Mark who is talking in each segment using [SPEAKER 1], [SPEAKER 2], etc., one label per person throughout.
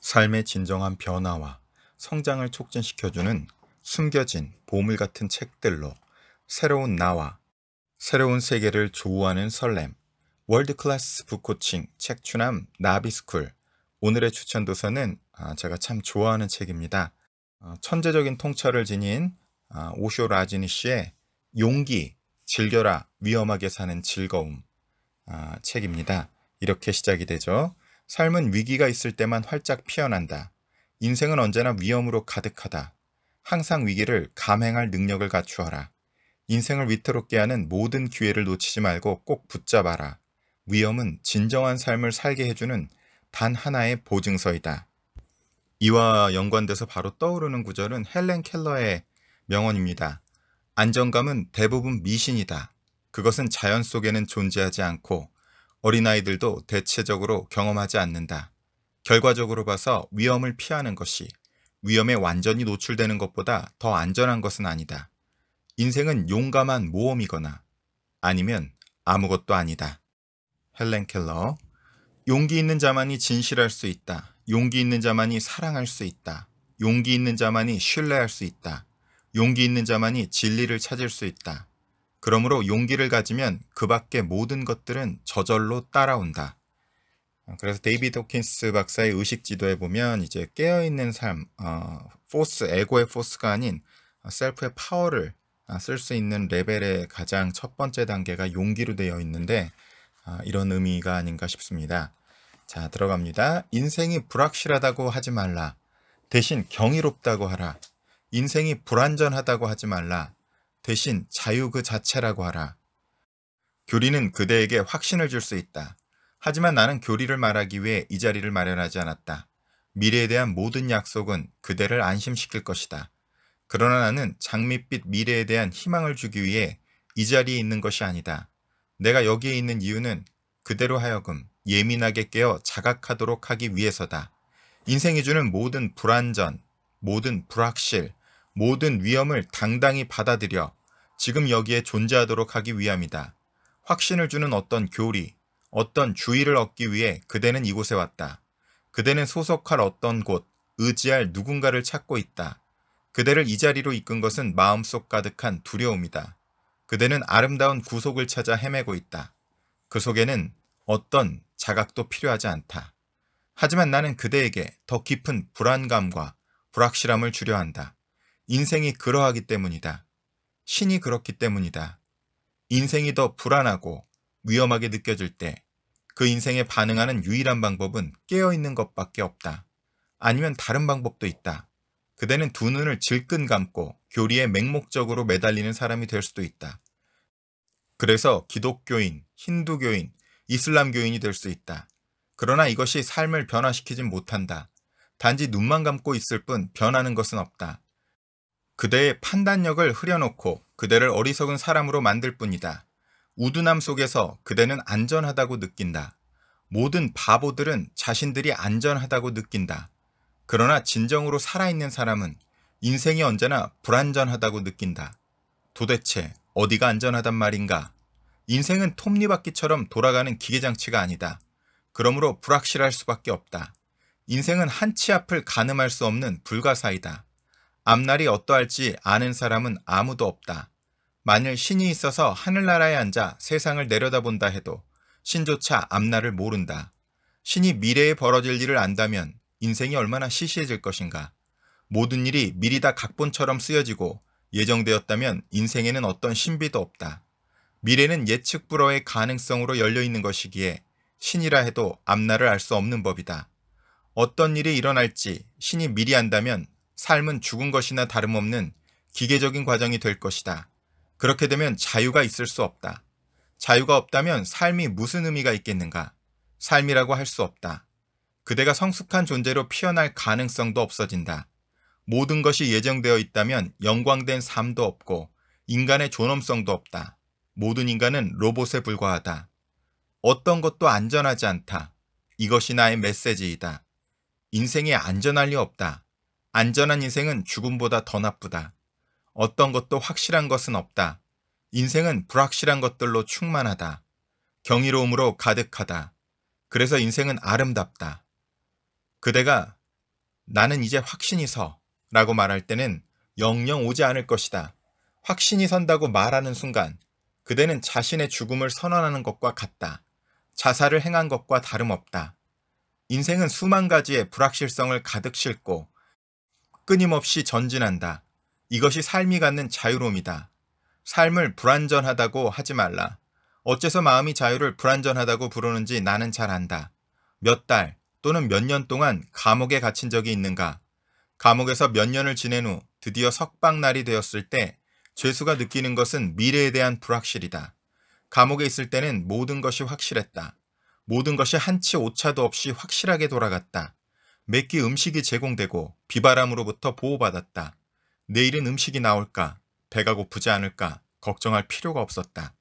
[SPEAKER 1] 삶의 진정한 변화와 성장을 촉진시켜주는 숨겨진 보물 같은 책들로 새로운 나와 새로운 세계를 조우하는 설렘 월드클래스 북코칭 책추남 나비스쿨 오늘의 추천 도서는 아, 제가 참 좋아하는 책입니다. 어, 천재적인 통찰을 지닌 아, 오쇼 라지니 씨의 용기, 즐겨라, 위험하게 사는 즐거움 아, 책입니다. 이렇게 시작이 되죠. 삶은 위기가 있을 때만 활짝 피어난다. 인생은 언제나 위험으로 가득하다. 항상 위기를 감행할 능력을 갖추어라. 인생을 위태롭게 하는 모든 기회를 놓치지 말고 꼭 붙잡아라. 위험은 진정한 삶을 살게 해주는 단 하나의 보증서이다. 이와 연관돼서 바로 떠오르는 구절은 헬렌 켈러의 명언입니다. 안정감은 대부분 미신이다. 그것은 자연 속에는 존재하지 않고 어린아이들도 대체적으로 경험하지 않는다. 결과적으로 봐서 위험을 피하는 것이 위험에 완전히 노출되는 것보다 더 안전한 것은 아니다. 인생은 용감한 모험이거나 아니면 아무것도 아니다. 헬렌 켈러 용기 있는 자만이 진실할 수 있다. 용기 있는 자만이 사랑할 수 있다. 용기 있는 자만이 신뢰할 수 있다. 용기 있는 자만이 진리를 찾을 수 있다. 그러므로 용기를 가지면 그 밖의 모든 것들은 저절로 따라온다. 어, 그래서 데이비드 호킨스 박사의 의식 지도에 보면 이제 깨어있는 삶, 어, 포스, 에고의 포스가 아닌 셀프의 파워를 쓸 수 있는 레벨의 가장 첫 번째 단계가 용기로 되어 있는데 어, 이런 의미가 아닌가 싶습니다. 자, 들어갑니다. 인생이 불확실하다고 하지 말라. 대신 경이롭다고 하라. 인생이 불완전하다고 하지 말라. 대신 자유 그 자체라고 하라. 교리는 그대에게 확신을 줄 수 있다. 하지만 나는 교리를 말하기 위해 이 자리를 마련하지 않았다. 미래에 대한 모든 약속은 그대를 안심시킬 것이다. 그러나 나는 장밋빛 미래에 대한 희망을 주기 위해 이 자리에 있는 것이 아니다. 내가 여기에 있는 이유는 그대로 하여금 예민하게 깨어 자각하도록 하기 위해서다. 인생이 주는 모든 불안전, 모든 불확실, 모든 위험을 당당히 받아들여 지금 여기에 존재하도록 하기 위함이다. 확신을 주는 어떤 교리, 어떤 주의를 얻기 위해 그대는 이곳에 왔다. 그대는 소속할 어떤 곳, 의지할 누군가를 찾고 있다. 그대를 이 자리로 이끈 것은 마음속 가득한 두려움이다. 그대는 아름다운 구속을 찾아 헤매고 있다. 그 속에는 어떤 자각도 필요하지 않다. 하지만 나는 그대에게 더 깊은 불안감과 불확실함을 주려 한다. 인생이 그러하기 때문이다. 신이 그렇기 때문이다. 인생이 더 불안하고 위험하게 느껴질 때 그 인생에 반응하는 유일한 방법은 깨어있는 것밖에 없다. 아니면 다른 방법도 있다. 그대는 두 눈을 질끈 감고 교리에 맹목적으로 매달리는 사람이 될 수도 있다. 그래서 기독교인, 힌두교인, 이슬람교인이 될 수 있다. 그러나 이것이 삶을 변화시키진 못한다. 단지 눈만 감고 있을 뿐 변하는 것은 없다. 그대의 판단력을 흐려놓고 그대를 어리석은 사람으로 만들 뿐이다. 우둔함 속에서 그대는 안전하다고 느낀다. 모든 바보들은 자신들이 안전하다고 느낀다. 그러나 진정으로 살아있는 사람은 인생이 언제나 불안전하다고 느낀다. 도대체 어디가 안전하단 말인가? 인생은 톱니바퀴처럼 돌아가는 기계장치가 아니다. 그러므로 불확실할 수밖에 없다. 인생은 한치 앞을 가늠할 수 없는 불가사이다. 앞날이 어떠할지 아는 사람은 아무도 없다. 만일 신이 있어서 하늘나라에 앉아 세상을 내려다본다 해도 신조차 앞날을 모른다. 신이 미래에 벌어질 일을 안다면 인생이 얼마나 시시해질 것인가. 모든 일이 미리 다 각본처럼 쓰여지고 예정되었다면 인생에는 어떤 신비도 없다. 미래는 예측 불허의 가능성으로 열려있는 것이기에 신이라 해도 앞날을 알 수 없는 법이다. 어떤 일이 일어날지 신이 미리 안다면 삶은 죽은 것이나 다름없는 기계적인 과정이 될 것이다. 그렇게 되면 자유가 있을 수 없다. 자유가 없다면 삶이 무슨 의미가 있겠는가? 삶이라고 할 수 없다. 그대가 성숙한 존재로 피어날 가능성도 없어진다. 모든 것이 예정되어 있다면 영광된 삶도 없고 인간의 존엄성도 없다. 모든 인간은 로봇에 불과하다. 어떤 것도 안전하지 않다. 이것이 나의 메시지이다. 인생에 안전할 리 없다. 안전한 인생은 죽음보다 더 나쁘다. 어떤 것도 확실한 것은 없다. 인생은 불확실한 것들로 충만하다. 경이로움으로 가득하다. 그래서 인생은 아름답다. 그대가 나는 이제 확신이 서 라고 말할 때는 영영 오지 않을 것이다. 확신이 선다고 말하는 순간 그대는 자신의 죽음을 선언하는 것과 같다. 자살을 행한 것과 다름없다. 인생은 수만 가지의 불확실성을 가득 싣고 끊임없이 전진한다. 이것이 삶이 갖는 자유로움이다. 삶을 불완전하다고 하지 말라. 어째서 마음이 자유를 불완전하다고 부르는지 나는 잘 안다. 몇 달 또는 몇 년 동안 감옥에 갇힌 적이 있는가? 감옥에서 몇 년을 지낸 후 드디어 석방날이 되었을 때 죄수가 느끼는 것은 미래에 대한 불확실이다. 감옥에 있을 때는 모든 것이 확실했다. 모든 것이 한치 오차도 없이 확실하게 돌아갔다. 몇끼 음식이 제공되고 비바람으로부터 보호받았다. 내일은 음식이 나올까? 배가 고프지 않을까? 걱정할 필요가 없었다.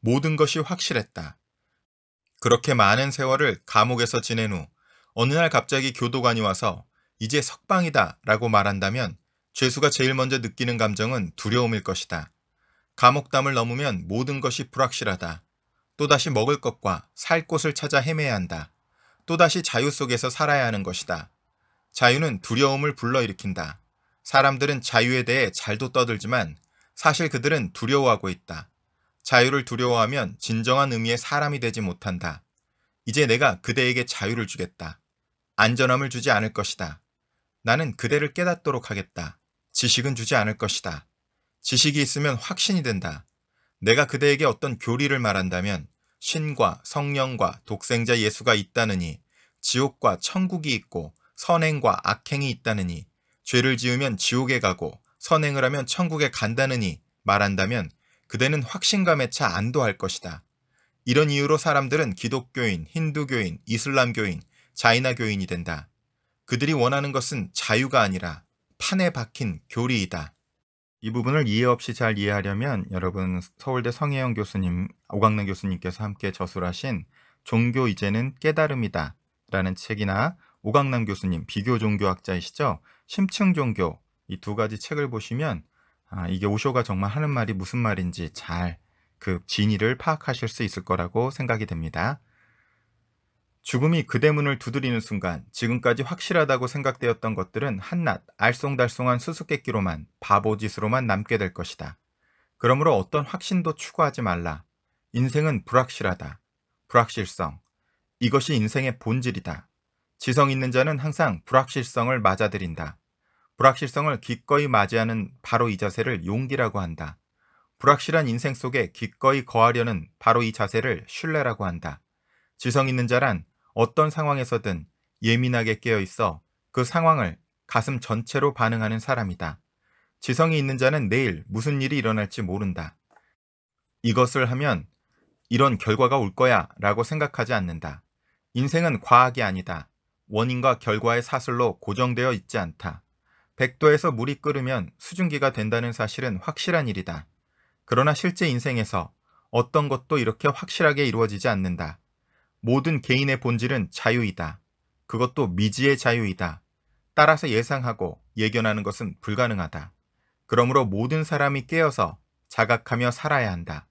[SPEAKER 1] 모든 것이 확실했다. 그렇게 많은 세월을 감옥에서 지낸 후 어느 날 갑자기 교도관이 와서 이제 석방이다 라고 말한다면 죄수가 제일 먼저 느끼는 감정은 두려움일 것이다. 감옥담을 넘으면 모든 것이 불확실하다. 또다시 먹을 것과 살 곳을 찾아 헤매야 한다. 또다시 자유 속에서 살아야 하는 것이다. 자유는 두려움을 불러일으킨다. 사람들은 자유에 대해 잘도 떠들지만 사실 그들은 두려워하고 있다. 자유를 두려워하면 진정한 의미의 사람이 되지 못한다. 이제 내가 그대에게 자유를 주겠다. 안전함을 주지 않을 것이다. 나는 그대를 깨닫도록 하겠다. 지식은 주지 않을 것이다. 지식이 있으면 확신이 된다. 내가 그대에게 어떤 교리를 말한다면 신과 성령과 독생자 예수가 있다느니 지옥과 천국이 있고 선행과 악행이 있다느니 죄를 지으면 지옥에 가고 선행을 하면 천국에 간다느니 말한다면 그대는 확신감에 차 안도할 것이다. 이런 이유로 사람들은 기독교인, 힌두교인, 이슬람교인, 자이나교인이 된다. 그들이 원하는 것은 자유가 아니라 판에 박힌 교리이다. 이 부분을 이해 없이 잘 이해하려면 여러분 서울대 성혜영 교수님, 오강남 교수님께서 함께 저술하신 종교 이제는 깨달음이다 라는 책이나 오강남 교수님 비교 종교학자이시죠. 심층 종교 이 두 가지 책을 보시면 아, 이게 오쇼가 정말 하는 말이 무슨 말인지 잘 그 진위를 파악하실 수 있을 거라고 생각이 됩니다. 죽음이 그대 문을 두드리는 순간 지금까지 확실하다고 생각되었던 것들은 한낱 알쏭달쏭한 수수께끼로만 바보짓으로만 남게 될 것이다. 그러므로 어떤 확신도 추구하지 말라. 인생은 불확실하다. 불확실성. 이것이 인생의 본질이다. 지성 있는 자는 항상 불확실성을 맞아들인다. 불확실성을 기꺼이 맞이하는 바로 이 자세를 용기라고 한다. 불확실한 인생 속에 기꺼이 거하려는 바로 이 자세를 신뢰라고 한다. 지성 있는 자란 어떤 상황에서든 예민하게 깨어 있어 그 상황을 가슴 전체로 반응하는 사람이다. 지성이 있는 자는 내일 무슨 일이 일어날지 모른다. 이것을 하면 이런 결과가 올 거야 라고 생각하지 않는다. 인생은 과학이 아니다. 원인과 결과의 사슬로 고정되어 있지 않다. 백도에서 물이 끓으면 수증기가 된다는 사실은 확실한 일이다. 그러나 실제 인생에서 어떤 것도 이렇게 확실하게 이루어지지 않는다. 모든 개인의 본질은 자유이다. 그것도 미지의 자유이다. 따라서 예상하고 예견하는 것은 불가능하다. 그러므로 모든 사람이 깨어서 자각하며 살아야 한다.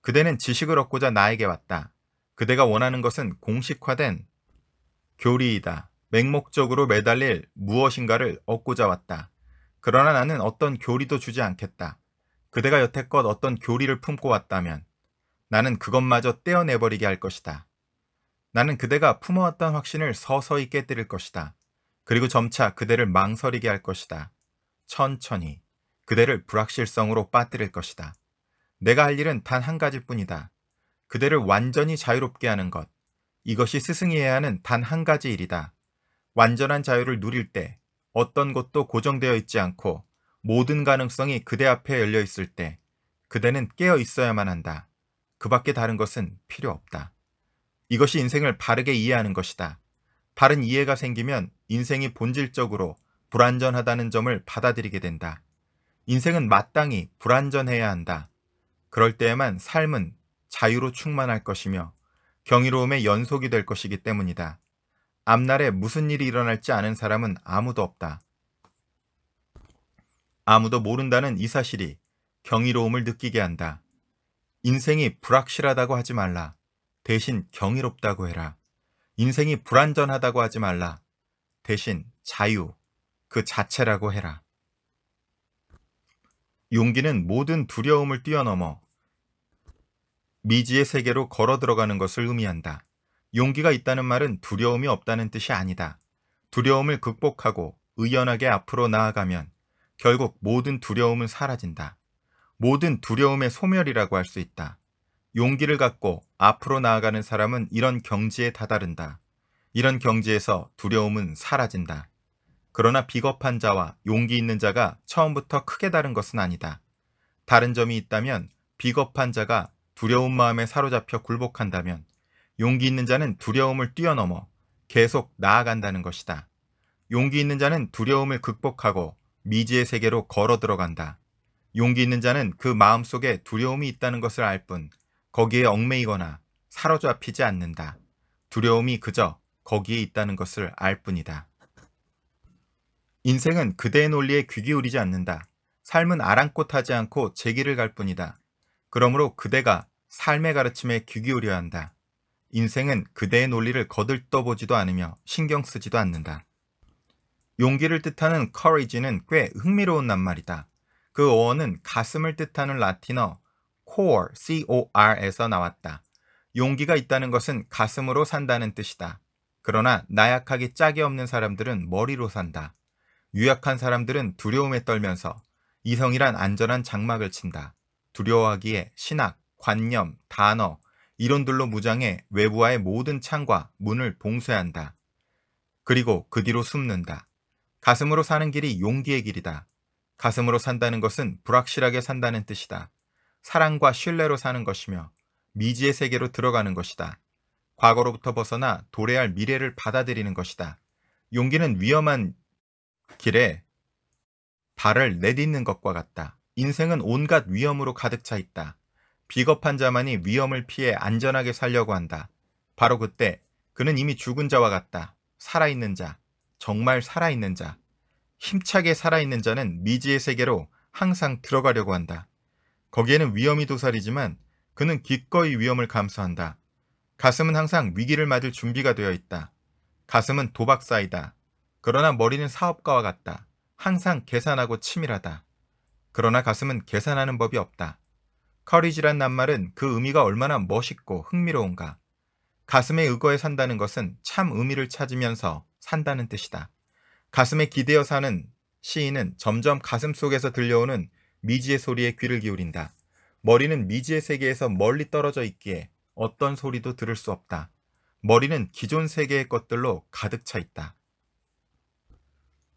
[SPEAKER 1] 그대는 지식을 얻고자 나에게 왔다. 그대가 원하는 것은 공식화된 교리이다. 맹목적으로 매달릴 무엇인가를 얻고자 왔다. 그러나 나는 어떤 교리도 주지 않겠다. 그대가 여태껏 어떤 교리를 품고 왔다면 나는 그것마저 떼어내버리게 할 것이다. 나는 그대가 품어왔던 확신을 서서히 깨뜨릴 것이다. 그리고 점차 그대를 망설이게 할 것이다. 천천히 그대를 불확실성으로 빠뜨릴 것이다. 내가 할 일은 단 한 가지 뿐이다. 그대를 완전히 자유롭게 하는 것. 이것이 스승이 해야 하는 단 한 가지 일이다. 완전한 자유를 누릴 때 어떤 것도 고정되어 있지 않고 모든 가능성이 그대 앞에 열려 있을 때 그대는 깨어 있어야만 한다. 그 밖에 다른 것은 필요 없다. 이것이 인생을 바르게 이해하는 것이다. 바른 이해가 생기면 인생이 본질적으로 불완전하다는 점을 받아들이게 된다. 인생은 마땅히 불완전해야 한다. 그럴 때에만 삶은 자유로 충만할 것이며 경이로움의 연속이 될 것이기 때문이다. 앞날에 무슨 일이 일어날지 아는 사람은 아무도 없다. 아무도 모른다는 이 사실이 경이로움을 느끼게 한다. 인생이 불확실하다고 하지 말라. 대신 경이롭다고 해라. 인생이 불완전하다고 하지 말라. 대신 자유, 그 자체라고 해라. 용기는 모든 두려움을 뛰어넘어 미지의 세계로 걸어 들어가는 것을 의미한다. 용기가 있다는 말은 두려움이 없다는 뜻이 아니다. 두려움을 극복하고 의연하게 앞으로 나아가면 결국 모든 두려움은 사라진다. 모든 두려움의 소멸이라고 할 수 있다. 용기를 갖고 앞으로 나아가는 사람은 이런 경지에 다다른다. 이런 경지에서 두려움은 사라진다. 그러나 비겁한 자와 용기 있는 자가 처음부터 크게 다른 것은 아니다. 다른 점이 있다면 비겁한 자가 두려운 마음에 사로잡혀 굴복한다면 용기 있는 자는 두려움을 뛰어넘어 계속 나아간다는 것이다. 용기 있는 자는 두려움을 극복하고 미지의 세계로 걸어 들어간다. 용기 있는 자는 그 마음속에 두려움이 있다는 것을 알뿐 거기에 얽매이거나 사로잡히지 않는다. 두려움이 그저 거기에 있다는 것을 알 뿐이다. 인생은 그대의 논리에 귀 기울이지 않는다. 삶은 아랑곳하지 않고 제기를갈 뿐이다. 그러므로 그대가 삶의 가르침에 귀 기울여야 한다. 인생은 그대의 논리를 거들떠보지도 않으며 신경 쓰지도 않는다. 용기를 뜻하는 courage는 꽤 흥미로운 낱말이다. 그 어원은 가슴을 뜻하는 라틴어 core, cor에서 나왔다. 용기가 있다는 것은 가슴으로 산다는 뜻이다. 그러나 나약하기 짝이 없는 사람들은 머리로 산다. 유약한 사람들은 두려움에 떨면서 이성이란 안전한 장막을 친다. 두려워하기에 신학, 관념, 단어, 이론들로 무장해 외부와의 모든 창과 문을 봉쇄한다. 그리고 그 뒤로 숨는다. 가슴으로 사는 길이 용기의 길이다. 가슴으로 산다는 것은 불확실하게 산다는 뜻이다. 사랑과 신뢰로 사는 것이며 미지의 세계로 들어가는 것이다. 과거로부터 벗어나 도래할 미래를 받아들이는 것이다. 용기는 위험한 길에 발을 내딛는 것과 같다. 인생은 온갖 위험으로 가득 차 있다. 비겁한 자만이 위험을 피해 안전하게 살려고 한다. 바로 그때 그는 이미 죽은 자와 같다. 살아있는 자, 정말 살아있는 자. 힘차게 살아있는 자는 미지의 세계로 항상 들어가려고 한다. 거기에는 위험이 도사리지만 그는 기꺼이 위험을 감수한다. 가슴은 항상 위기를 맞을 준비가 되어 있다. 가슴은 도박사이다. 그러나 머리는 사업가와 같다. 항상 계산하고 치밀하다. 그러나 가슴은 계산하는 법이 없다. 커리지란 낱말은 그 의미가 얼마나 멋있고 흥미로운가. 가슴에 의거에 산다는 것은 참 의미를 찾으면서 산다는 뜻이다. 가슴에 기대어 사는 시인은 점점 가슴 속에서 들려오는 미지의 소리에 귀를 기울인다. 머리는 미지의 세계에서 멀리 떨어져 있기에 어떤 소리도 들을 수 없다. 머리는 기존 세계의 것들로 가득 차 있다.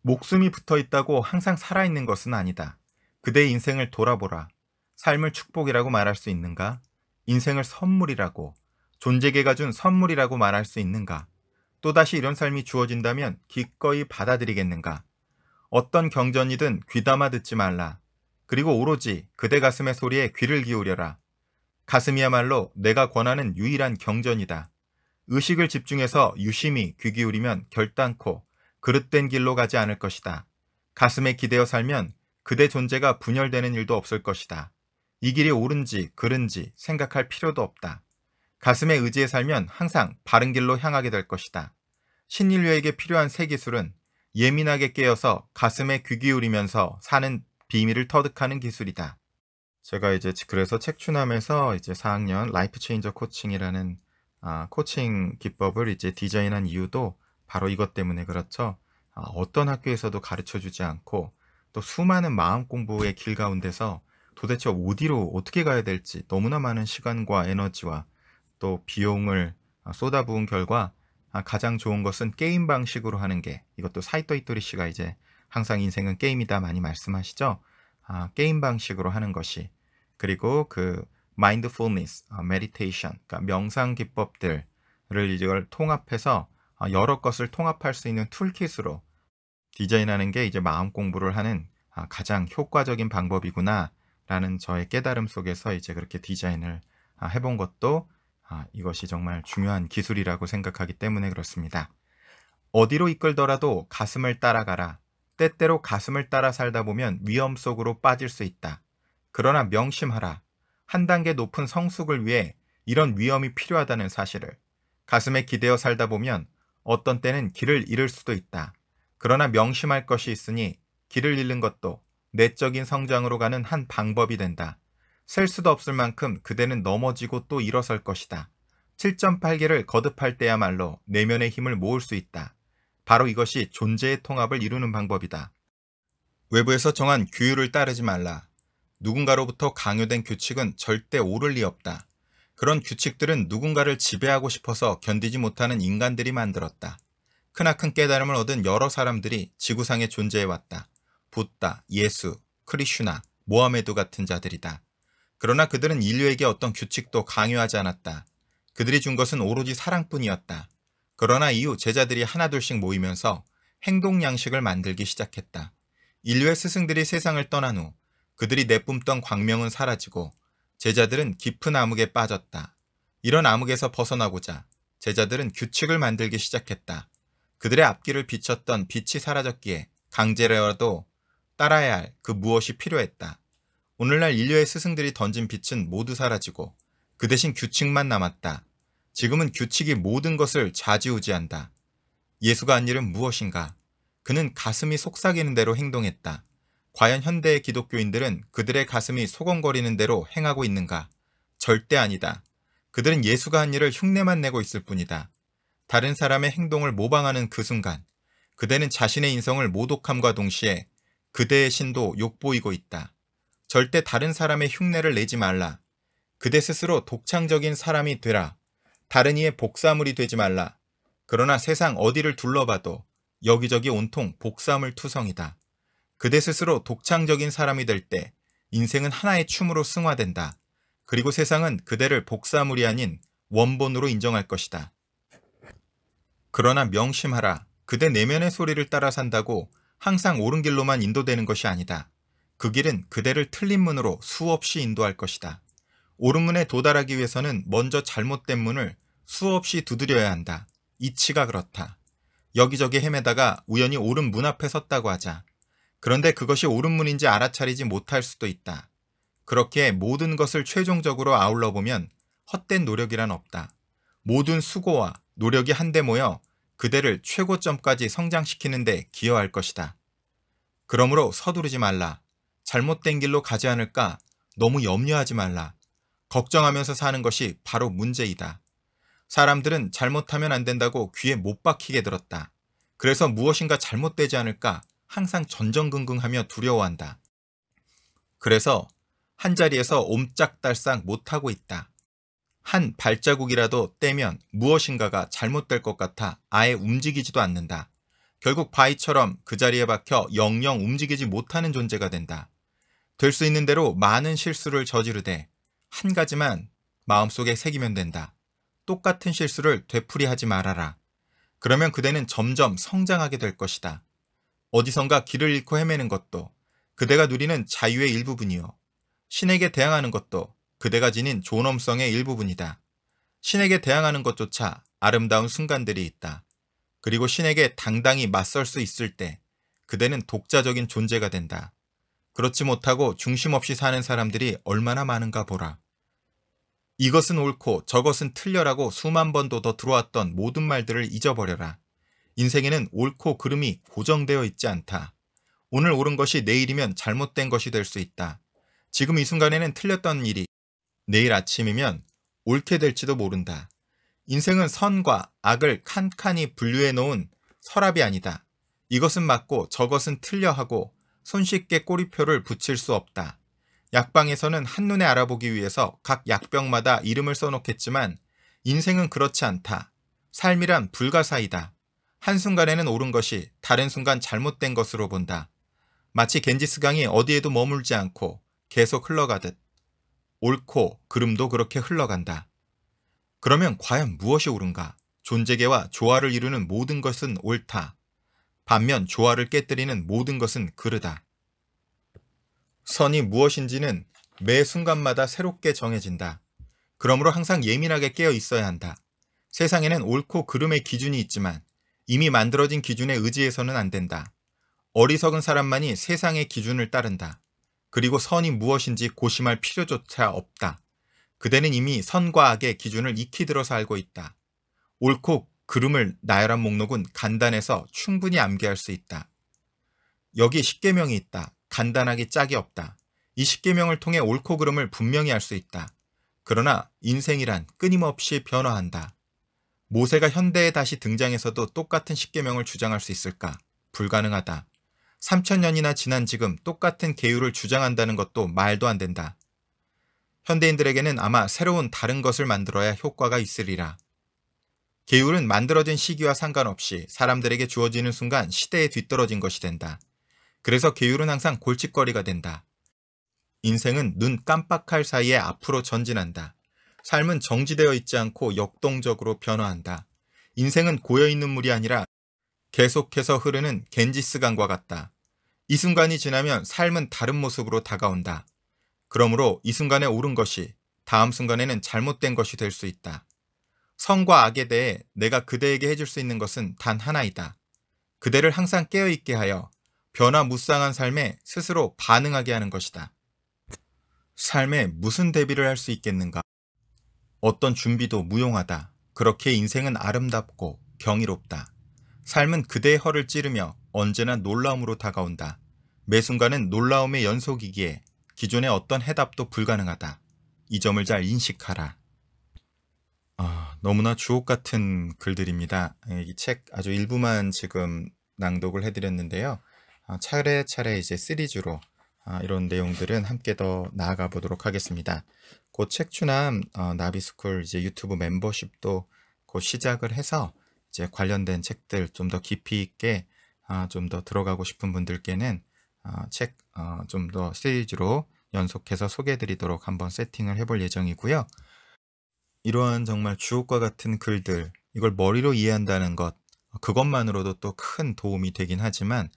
[SPEAKER 1] 목숨이 붙어 있다고 항상 살아있는 것은 아니다. 그대의 인생을 돌아보라. 삶을 축복이라고 말할 수 있는가? 인생을 선물이라고, 존재계가 준 선물이라고 말할 수 있는가? 또다시 이런 삶이 주어진다면 기꺼이 받아들이겠는가? 어떤 경전이든 귀담아 듣지 말라. 그리고 오로지 그대 가슴의 소리에 귀를 기울여라. 가슴이야말로 내가 권하는 유일한 경전이다. 의식을 집중해서 유심히 귀 기울이면 결단코 그릇된 길로 가지 않을 것이다. 가슴에 기대어 살면 그대 존재가 분열되는 일도 없을 것이다. 이 길이 옳은지 그른지 생각할 필요도 없다. 가슴에 의지해 살면 항상 바른 길로 향하게 될 것이다. 신인류에게 필요한 새 기술은 예민하게 깨어서 가슴에 귀 기울이면서 사는 비밀을 터득하는 기술이다. 제가 이제 그래서 책추남에서 이제 4학년 라이프 체인저 코칭이라는 아, 코칭 기법을 이제 디자인한 이유도 바로 이것 때문에 그렇죠. 아, 어떤 학교에서도 가르쳐 주지 않고 또 수많은 마음 공부의 길 가운데서 도대체 어디로 어떻게 가야 될지 너무나 많은 시간과 에너지와 또 비용을 아, 쏟아부은 결과 아, 가장 좋은 것은 게임 방식으로 하는 게 이것도 사이토 이토리 씨가 이제 항상 인생은 게임이다 많이 말씀하시죠. 아, 게임 방식으로 하는 것이 그리고 그 마인드풀니스, 메디테이션, 어, 그러니까 명상 기법들을 이걸 통합해서 어, 여러 것을 통합할 수 있는 툴킷으로 디자인하는 게 이제 마음 공부를 하는 아, 가장 효과적인 방법이구나라는 저의 깨달음 속에서 이제 그렇게 디자인을 아, 해본 것도 아, 이것이 정말 중요한 기술이라고 생각하기 때문에 그렇습니다. 어디로 이끌더라도 가슴을 따라가라. 때때로 가슴을 따라 살다 보면 위험 속으로 빠질 수 있다. 그러나 명심하라. 한 단계 높은 성숙을 위해 이런 위험이 필요하다는 사실을. 가슴에 기대어 살다 보면 어떤 때는 길을 잃을 수도 있다. 그러나 명심할 것이 있으니 길을 잃는 것도 내적인 성장으로 가는 한 방법이 된다. 셀 수도 없을 만큼 그대는 넘어지고 또 일어설 것이다. 7.8개를 거듭할 때야말로 내면의 힘을 모을 수 있다. 바로 이것이 존재의 통합을 이루는 방법이다. 외부에서 정한 규율을 따르지 말라. 누군가로부터 강요된 규칙은 절대 오를 리 없다. 그런 규칙들은 누군가를 지배하고 싶어서 견디지 못하는 인간들이 만들었다. 크나큰 깨달음을 얻은 여러 사람들이 지구상에 존재해왔다. 붓다, 예수, 크리슈나, 모하메드 같은 자들이다. 그러나 그들은 인류에게 어떤 규칙도 강요하지 않았다. 그들이 준 것은 오로지 사랑뿐이었다. 그러나 이후 제자들이 하나둘씩 모이면서 행동 양식을 만들기 시작했다. 인류의 스승들이 세상을 떠난 후 그들이 내뿜던 광명은 사라지고 제자들은 깊은 암흑에 빠졌다. 이런 암흑에서 벗어나고자 제자들은 규칙을 만들기 시작했다. 그들의 앞길을 비쳤던 빛이 사라졌기에 강제라도 따라야 할 그 무엇이 필요했다. 오늘날 인류의 스승들이 던진 빛은 모두 사라지고 그 대신 규칙만 남았다. 지금은 규칙이 모든 것을 좌지우지한다. 예수가 한 일은 무엇인가? 그는 가슴이 속삭이는 대로 행동했다. 과연 현대의 기독교인들은 그들의 가슴이 소곤거리는 대로 행하고 있는가? 절대 아니다. 그들은 예수가 한 일을 흉내만 내고 있을 뿐이다. 다른 사람의 행동을 모방하는 그 순간 그대는 자신의 인성을 모독함과 동시에 그대의 신도 욕보이고 있다. 절대 다른 사람의 흉내를 내지 말라. 그대 스스로 독창적인 사람이 되라. 다른 이의 복사물이 되지 말라. 그러나 세상 어디를 둘러봐도 여기저기 온통 복사물 투성이다. 그대 스스로 독창적인 사람이 될 때 인생은 하나의 춤으로 승화된다. 그리고 세상은 그대를 복사물이 아닌 원본으로 인정할 것이다. 그러나 명심하라. 그대 내면의 소리를 따라 산다고 항상 옳은 길로만 인도되는 것이 아니다. 그 길은 그대를 틀린 문으로 수없이 인도할 것이다. 옳은 문에 도달하기 위해서는 먼저 잘못된 문을 수없이 두드려야 한다. 이치가 그렇다. 여기저기 헤매다가 우연히 옳은 문 앞에 섰다고 하자. 그런데 그것이 옳은 문인지 알아차리지 못할 수도 있다. 그렇게 모든 것을 최종적으로 아울러 보면 헛된 노력이란 없다. 모든 수고와 노력이 한데 모여 그대를 최고점까지 성장시키는 데 기여할 것이다. 그러므로 서두르지 말라. 잘못된 길로 가지 않을까 너무 염려하지 말라. 걱정하면서 사는 것이 바로 문제이다. 사람들은 잘못하면 안 된다고 귀에 못 박히게 들었다. 그래서 무엇인가 잘못되지 않을까 항상 전전긍긍하며 두려워한다. 그래서 한자리에서 옴짝달싹 못하고 있다. 한 발자국이라도 떼면 무엇인가가 잘못될 것 같아 아예 움직이지도 않는다. 결국 바위처럼 그 자리에 박혀 영영 움직이지 못하는 존재가 된다. 될 수 있는 대로 많은 실수를 저지르되 한 가지만 마음속에 새기면 된다. 똑같은 실수를 되풀이하지 말아라. 그러면 그대는 점점 성장하게 될 것이다. 어디선가 길을 잃고 헤매는 것도 그대가 누리는 자유의 일부분이요. 신에게 대항하는 것도 그대가 지닌 존엄성의 일부분이다. 신에게 대항하는 것조차 아름다운 순간들이 있다. 그리고 신에게 당당히 맞설 수 있을 때 그대는 독자적인 존재가 된다. 그렇지 못하고 중심 없이 사는 사람들이 얼마나 많은가 보라. 이것은 옳고 저것은 틀려라고 수만 번도 더 들어왔던 모든 말들을 잊어버려라. 인생에는 옳고 그름이 고정되어 있지 않다. 오늘 옳은 것이 내일이면 잘못된 것이 될 수 있다. 지금 이 순간에는 틀렸던 일이 내일 아침이면 옳게 될지도 모른다. 인생은 선과 악을 칸칸이 분류해 놓은 서랍이 아니다. 이것은 맞고 저것은 틀려 하고 손쉽게 꼬리표를 붙일 수 없다. 약방에서는 한눈에 알아보기 위해서 각 약병마다 이름을 써놓겠지만 인생은 그렇지 않다. 삶이란 불가사이다. 한순간에는 옳은 것이 다른 순간 잘못된 것으로 본다. 마치 겐지스강이 어디에도 머물지 않고 계속 흘러가듯 옳고 그름도 그렇게 흘러간다. 그러면 과연 무엇이 옳은가? 존재계와 조화를 이루는 모든 것은 옳다. 반면 조화를 깨뜨리는 모든 것은 그르다. 선이 무엇인지는 매 순간마다 새롭게 정해진다. 그러므로 항상 예민하게 깨어 있어야 한다. 세상에는 옳고 그름의 기준이 있지만 이미 만들어진 기준에 의지해서는 안 된다. 어리석은 사람만이 세상의 기준을 따른다. 그리고 선이 무엇인지 고심할 필요조차 없다. 그대는 이미 선과 악의 기준을 익히 들어서 알고 있다. 옳고 그름을 나열한 목록은 간단해서 충분히 암기할 수 있다. 여기 10개명이 있다. 간단하게 짝이 없다. 2 0계명을 통해 옳고 그름을 분명히 알 수 있다. 그러나 인생이란 끊임없이 변화한다. 모세가 현대에 다시 등장해서도 똑같은 1 0계명을 주장할 수 있을까? 불가능하다. 3천년이나 지난 지금 똑같은 계율을 주장한다는 것도 말도 안 된다. 현대인들에게는 아마 새로운 다른 것을 만들어야 효과가 있으리라. 계율은 만들어진 시기와 상관없이 사람들에게 주어지는 순간 시대에 뒤떨어진 것이 된다. 그래서 계율은 항상 골칫거리가 된다. 인생은 눈 깜빡할 사이에 앞으로 전진한다. 삶은 정지되어 있지 않고 역동적으로 변화한다. 인생은 고여있는 물이 아니라 계속해서 흐르는 겐지스 강과 같다. 이 순간이 지나면 삶은 다른 모습으로 다가온다. 그러므로 이 순간에 옳은 것이 다음 순간에는 잘못된 것이 될 수 있다. 성과 악에 대해 내가 그대에게 해줄 수 있는 것은 단 하나이다. 그대를 항상 깨어있게 하여 변화무쌍한 삶에 스스로 반응하게 하는 것이다. 삶에 무슨 대비를 할 수 있겠는가? 어떤 준비도 무용하다. 그렇게 인생은 아름답고 경이롭다. 삶은 그대의 허를 찌르며 언제나 놀라움으로 다가온다. 매 순간은 놀라움의 연속이기에 기존의 어떤 해답도 불가능하다. 이 점을 잘 인식하라. 아, 너무나 주옥 같은 글들입니다. 이 책 아주 일부만 지금 낭독을 해드렸는데요. 어, 차례차례 이제 시리즈로 어, 이런 내용들은 함께 더 나아가 보도록 하겠습니다. 곧 책추남 어, 나비스쿨 이제 유튜브 멤버십도 곧 시작을 해서 이제 관련된 책들 좀 더 깊이 있게 좀 더 들어가고 싶은 분들께는 책 좀 더 시리즈로 연속해서 소개해드리도록 한번 세팅을 해볼 예정이고요. 이러한 정말 주옥과 같은 글들, 이걸 머리로 이해한다는 것, 그것만으로도 또 큰 도움이 되긴 하지만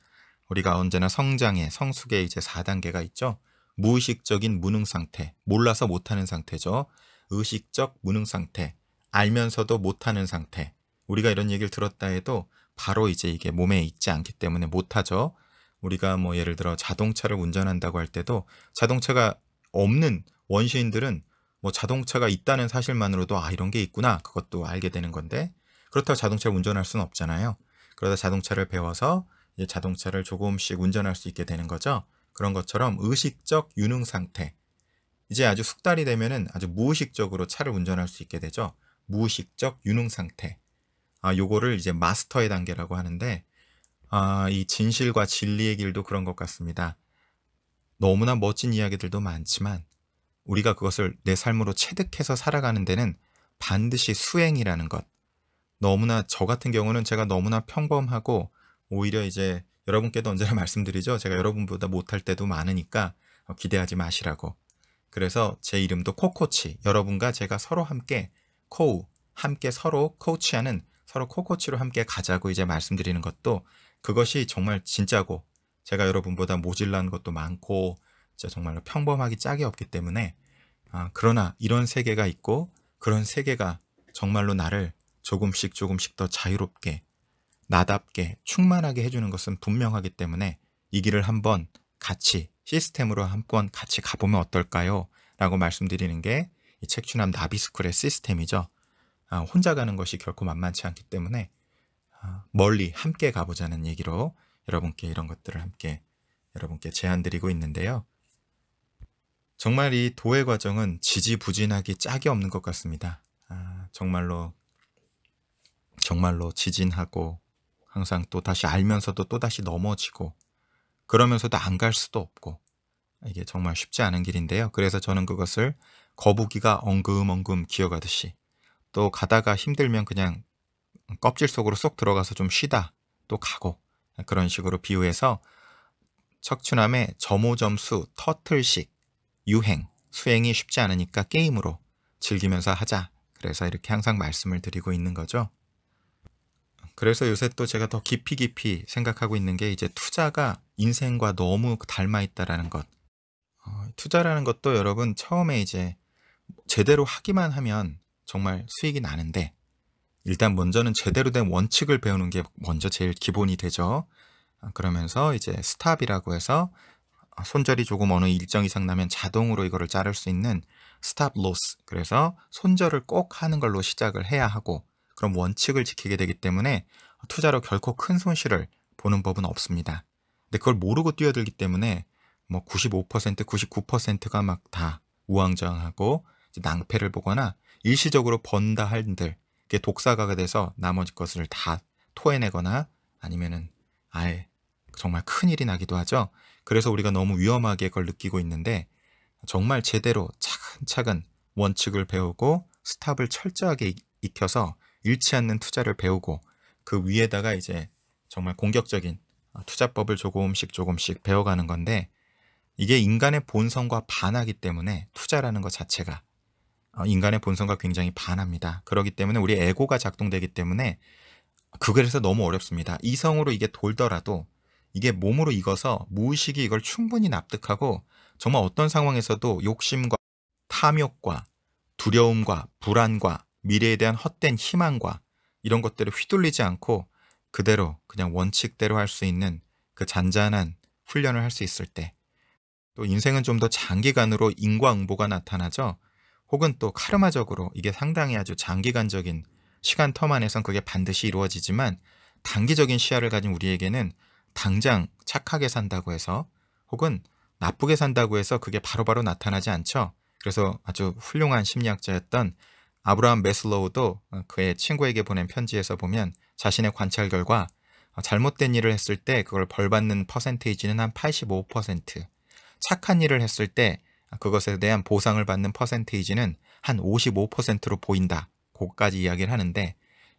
[SPEAKER 1] 우리가 언제나 성장의 성숙의 이제 4단계가 있죠. 무의식적인 무능 상태, 몰라서 못하는 상태죠. 의식적 무능 상태, 알면서도 못하는 상태. 우리가 이런 얘기를 들었다 해도 바로 이제 이게 몸에 있지 않기 때문에 못하죠. 우리가 뭐 예를 들어 자동차를 운전한다고 할 때도 자동차가 없는 원시인들은 뭐 자동차가 있다는 사실만으로도 아 이런 게 있구나 그것도 알게 되는 건데 그렇다고 자동차를 운전할 수는 없잖아요. 그러다 자동차를 배워서 자동차를 조금씩 운전할 수 있게 되는 거죠. 그런 것처럼 의식적 유능 상태. 이제 아주 숙달이 되면은 아주 무의식적으로 차를 운전할 수 있게 되죠. 무의식적 유능 상태. 아, 요거를 이제 마스터의 단계라고 하는데, 아, 이 진실과 진리의 길도 그런 것 같습니다. 너무나 멋진 이야기들도 많지만, 우리가 그것을 내 삶으로 체득해서 살아가는 데는 반드시 수행이라는 것. 너무나, 저 같은 경우는 제가 너무나 평범하고 오히려 이제 여러분께도 언제나 말씀드리죠. 제가 여러분보다 못할 때도 많으니까 어, 기대하지 마시라고. 그래서 제 이름도 코코치. 여러분과 제가 서로 함께 코우, 함께 서로 코치하는 서로 코코치로 함께 가자고 이제 말씀드리는 것도 그것이 정말 진짜고 제가 여러분보다 모질란 것도 많고 정말로 평범하기 짝이 없기 때문에 아, 그러나 이런 세계가 있고 그런 세계가 정말로 나를 조금씩 조금씩 더 자유롭게 나답게 충만하게 해주는 것은 분명하기 때문에 이 길을 한번 같이 시스템으로 한번 같이 가보면 어떨까요? 라고 말씀드리는 게 이 책추남 나비스쿨의 시스템이죠. 아, 혼자 가는 것이 결코 만만치 않기 때문에 아, 멀리 함께 가보자는 얘기로 여러분께 이런 것들을 함께 여러분께 제안드리고 있는데요. 정말 이 도의 과정은 지지부진하기 짝이 없는 것 같습니다. 아, 정말로 정말로 지진하고 항상 또 다시 알면서도 또 다시 넘어지고 그러면서도 안 갈 수도 없고 이게 정말 쉽지 않은 길인데요. 그래서 저는 그것을 거북이가 엉금엉금 기어가듯이 또 가다가 힘들면 그냥 껍질 속으로 쏙 들어가서 좀 쉬다 또 가고 그런 식으로 비유해서 척추남의 점오점수 터틀식 유행 수행이 쉽지 않으니까 게임으로 즐기면서 하자. 그래서 이렇게 항상 말씀을 드리고 있는 거죠. 그래서 요새 또 제가 더 깊이 깊이 생각하고 있는 게 이제 투자가 인생과 너무 닮아 있다라는 것. 어, 투자라는 것도 여러분 처음에 이제 제대로 하기만 하면 정말 수익이 나는데 일단 먼저는 제대로 된 원칙을 배우는 게 먼저 제일 기본이 되죠. 어, 그러면서 이제 스탑이라고 해서 어, 손절이 조금 어느 일정 이상 나면 자동으로 이거를 자를 수 있는 스탑 로스. 그래서 손절을 꼭 하는 걸로 시작을 해야 하고 그런 원칙을 지키게 되기 때문에 투자로 결코 큰 손실을 보는 법은 없습니다. 근데 그걸 모르고 뛰어들기 때문에 뭐 95%, 99%가 막 다 우왕좌왕하고 낭패를 보거나 일시적으로 번다 할들 그게 독사가가 돼서 나머지 것을 다 토해내거나 아니면은 아예 정말 큰일이 나기도 하죠. 그래서 우리가 너무 위험하게 그걸 느끼고 있는데 정말 제대로 차근차근 원칙을 배우고 스탑을 철저하게 익혀서 잃지 않는 투자를 배우고 그 위에다가 이제 정말 공격적인 어, 투자법을 조금씩 조금씩 배워가는 건데 이게 인간의 본성과 반하기 때문에 투자라는 것 자체가 어, 인간의 본성과 굉장히 반합니다. 그러기 때문에 우리 에고가 작동되기 때문에 그래서 너무 어렵습니다. 이성으로 이게 돌더라도 이게 몸으로 익어서 무의식이 이걸 충분히 납득하고 정말 어떤 상황에서도 욕심과 탐욕과 두려움과 불안과 미래에 대한 헛된 희망과 이런 것들을 휘둘리지 않고 그대로 그냥 원칙대로 할 수 있는 그 잔잔한 훈련을 할 수 있을 때 또 인생은 좀 더 장기간으로 인과응보가 나타나죠. 혹은 또 카르마적으로 이게 상당히 아주 장기간적인 시간 텀 안에선 그게 반드시 이루어지지만 단기적인 시야를 가진 우리에게는 당장 착하게 산다고 해서 혹은 나쁘게 산다고 해서 그게 바로바로 바로 나타나지 않죠. 그래서 아주 훌륭한 심리학자였던 아브라함 메슬로우도 어, 그의 친구에게 보낸 편지에서 보면 자신의 관찰 결과 어, 잘못된 일을 했을 때 그걸 벌받는 퍼센테이지는 한 85%, 착한 일을 했을 때 어, 그것에 대한 보상을 받는 퍼센테이지는 한 55%로 보인다. 고까지 이야기를 하는데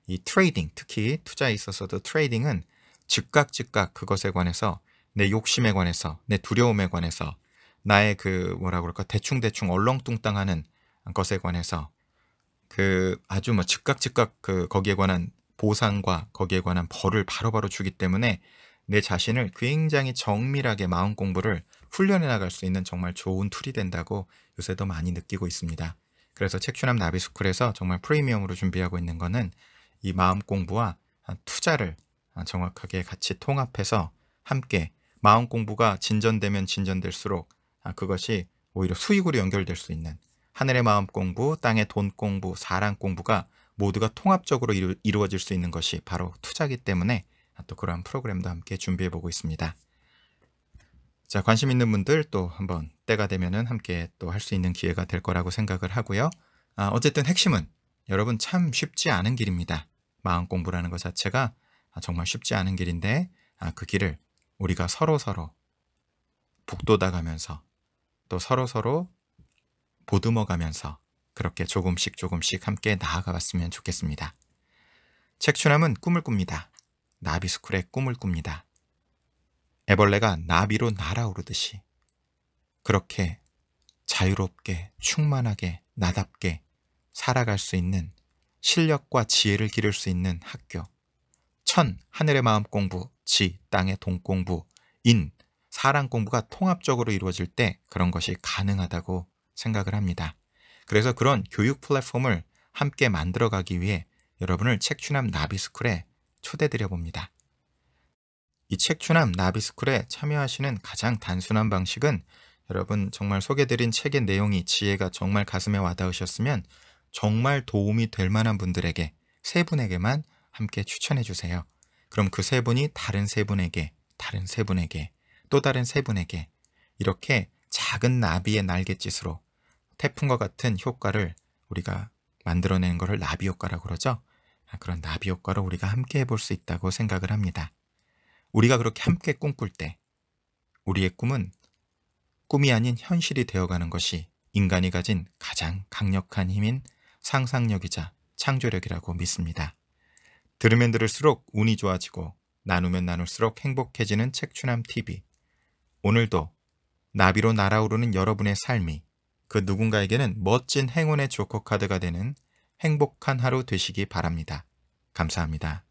[SPEAKER 1] 이 트레이딩, 특히 투자에 있어서도 트레이딩은 즉각 즉각 그것에 관해서 내 욕심에 관해서 내 두려움에 관해서 나의 그 뭐라 그럴까 대충대충 얼렁뚱땅하는 것에 관해서 그 아주 뭐 즉각 즉각 그 거기에 관한 보상과 거기에 관한 벌을 바로바로 바로 주기 때문에 내 자신을 굉장히 정밀하게 마음 공부를 훈련해 나갈 수 있는 정말 좋은 툴이 된다고 요새 도 많이 느끼고 있습니다. 그래서 책추남 나비스쿨에서 정말 프리미엄으로 준비하고 있는 거는 이 마음 공부와 투자를 정확하게 같이 통합해서 함께 마음 공부가 진전되면 진전될수록 그것이 오히려 수익으로 연결될 수 있는 하늘의 마음 공부, 땅의 돈 공부, 사랑 공부가 모두가 통합적으로 이루, 이루어질 수 있는 것이 바로 투자기 때문에 또 그러한 프로그램도 함께 준비해 보고 있습니다. 자, 관심 있는 분들 또 한번 때가 되면은 함께 또 할 수 있는 기회가 될 거라고 생각을 하고요. 아, 어쨌든 핵심은 여러분 참 쉽지 않은 길입니다. 마음 공부라는 것 자체가 아, 정말 쉽지 않은 길인데 아, 그 길을 우리가 서로 서로 북돋아가면서 또 서로 서로 보듬어 가면서 그렇게 조금씩 조금씩 함께 나아가 봤으면 좋겠습니다. 책추남은 꿈을 꿉니다. 나비스쿨의 꿈을 꿉니다. 애벌레가 나비로 날아오르듯이 그렇게 자유롭게 충만하게 나답게 살아갈 수 있는 실력과 지혜를 기를 수 있는 학교 천 하늘의 마음 공부 지 땅의 동 공부 인 사랑 공부가 통합적으로 이루어질 때 그런 것이 가능하다고 생각을 합니다. 그래서 그런 교육 플랫폼을 함께 만들어가기 위해 여러분을 책추남 나비스쿨에 초대드려 봅니다. 이 책추남 나비스쿨에 참여하시는 가장 단순한 방식은 여러분 정말 소개드린 책의 내용이 지혜가 정말 가슴에 와닿으셨으면 정말 도움이 될 만한 분들에게 세 분에게만 함께 추천해 주세요. 그럼 그 세 분이 다른 세 분에게, 다른 세 분에게, 또 다른 세 분에게 이렇게 작은 나비의 날갯짓으로 태풍과 같은 효과를 우리가 만들어내는 것을 나비 효과라고 그러죠. 아, 그런 나비 효과로 우리가 함께 해볼 수 있다고 생각을 합니다. 우리가 그렇게 함께 꿈꿀 때 우리의 꿈은 꿈이 아닌 현실이 되어가는 것이 인간이 가진 가장 강력한 힘인 상상력이자 창조력이라고 믿습니다. 들으면 들을수록 운이 좋아지고 나누면 나눌수록 행복해지는 책추남 TV. 오늘도 나비로 날아오르는 여러분의 삶이 그 누군가에게는 멋진 행운의 조커 카드가 되는 행복한 하루 되시기 바랍니다. 감사합니다.